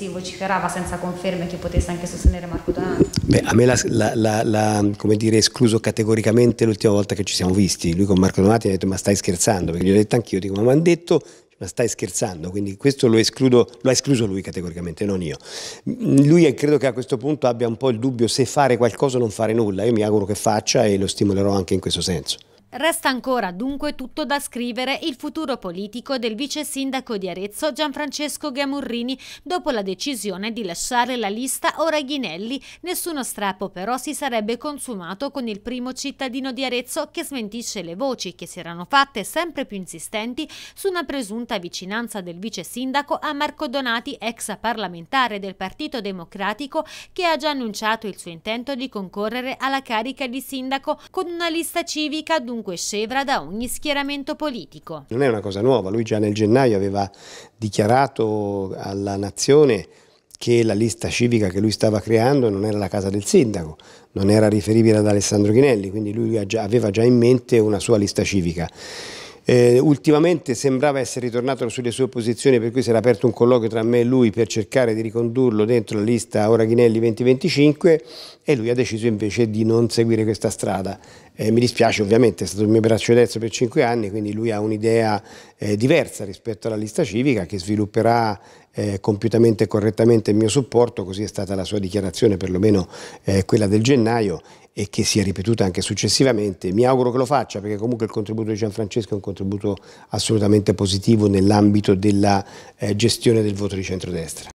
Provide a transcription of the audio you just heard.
si vociferava senza conferme che potesse anche sostenere Marco Donati. Beh, a me l'ha escluso categoricamente l'ultima volta che ci siamo visti. Lui con Marco Donati ha detto ma stai scherzando, perché gli ho detto anch'io, dico ma mi hanno detto ma stai scherzando, quindi questo lo, escludo, lo ha escluso lui categoricamente, non io. Lui eh, credo che a questo punto abbia un po' il dubbio se fare qualcosa o non fare nulla, io mi auguro che faccia e lo stimolerò anche in questo senso. Resta ancora dunque tutto da scrivere il futuro politico del vice sindaco di Arezzo Gianfrancesco Gamurrini dopo la decisione di lasciare la lista ora Ghinelli. Nessuno strappo però si sarebbe consumato con il primo cittadino di Arezzo che smentisce le voci che si erano fatte sempre più insistenti su una presunta vicinanza del vice sindaco a Marco Donati, ex parlamentare del Partito Democratico che ha già annunciato il suo intento di concorrere alla carica di sindaco con una lista civica dunque dunque scevra da ogni schieramento politico. Non è una cosa nuova, lui già nel gennaio aveva dichiarato alla nazione che la lista civica che lui stava creando non era la casa del sindaco, non era riferibile ad Alessandro Ghinelli, quindi lui aveva già in mente una sua lista civica. Eh, ultimamente sembrava essere ritornato sulle sue posizioni, per cui si era aperto un colloquio tra me e lui per cercare di ricondurlo dentro la lista Ora Ghinelli 2025 e lui ha deciso invece di non seguire questa strada. Eh, mi dispiace ovviamente, è stato il mio braccio destro per cinque anni, quindi lui ha un'idea eh, diversa rispetto alla lista civica che svilupperà eh, compiutamente e correttamente il mio supporto, così è stata la sua dichiarazione, perlomeno eh, quella del gennaio, e che sia ripetuta anche successivamente. Mi auguro che lo faccia perché comunque il contributo di Gianfrancesco è un contributo assolutamente positivo nell'ambito della eh, gestione del voto di centrodestra.